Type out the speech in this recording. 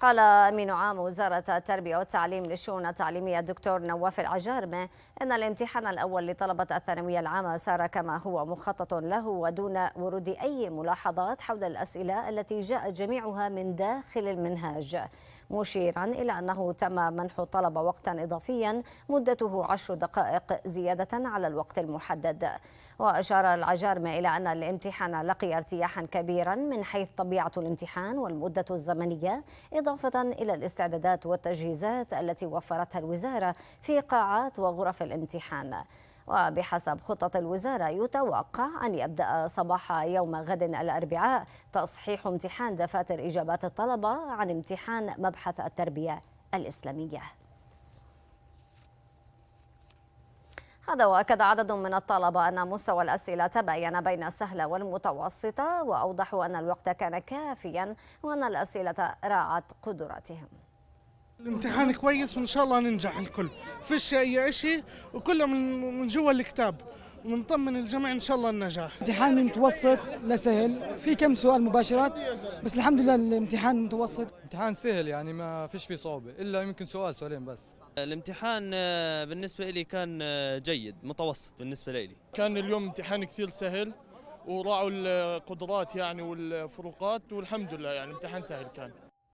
قال أمين عام وزارة التربية والتعليم للشؤون التعليمية الدكتور نواف العجارمة أن الامتحان الأول لطلبة الثانوية العامة سار كما هو مخطط له ودون ورود أي ملاحظات حول الأسئلة التي جاءت جميعها من داخل المنهاج مشيرا إلى أنه تم منح الطلبة وقتا إضافيا مدته عشر دقائق زيادة على الوقت المحدد وأشار العجارم إلى أن الامتحان لقي ارتياحا كبيرا من حيث طبيعة الامتحان والمدة الزمنية إضافة إلى الاستعدادات والتجهيزات التي وفرتها الوزارة في قاعات وغرف الامتحان وبحسب خطط الوزارة يتوقع أن يبدأ صباح يوم غد الأربعاء تصحيح امتحان دفاتر إجابات الطلبة عن امتحان مبحث التربية الإسلامية هذا وأكد عدد من الطلبة أن مستوى الأسئلة تباين بين السهلة والمتوسطة وأوضحوا أن الوقت كان كافيا وأن الأسئلة راعت قدراتهم الامتحان كويس وان شاء الله ننجح الكل فيش اي شيء وكله من من جوا الكتاب ونطمن الجميع ان شاء الله النجاح امتحان متوسط لا سهل في كم سؤال مباشرات بس الحمد لله الامتحان متوسط امتحان سهل يعني ما فيش فيه صعوبه الا يمكن سؤال سؤالين بس الامتحان آه، بالنسبه لي كان آه، جيد متوسط بالنسبه لي كان اليوم امتحان كثير سهل وراعوا القدرات يعني والفروقات والحمد لله يعني امتحان سهل كان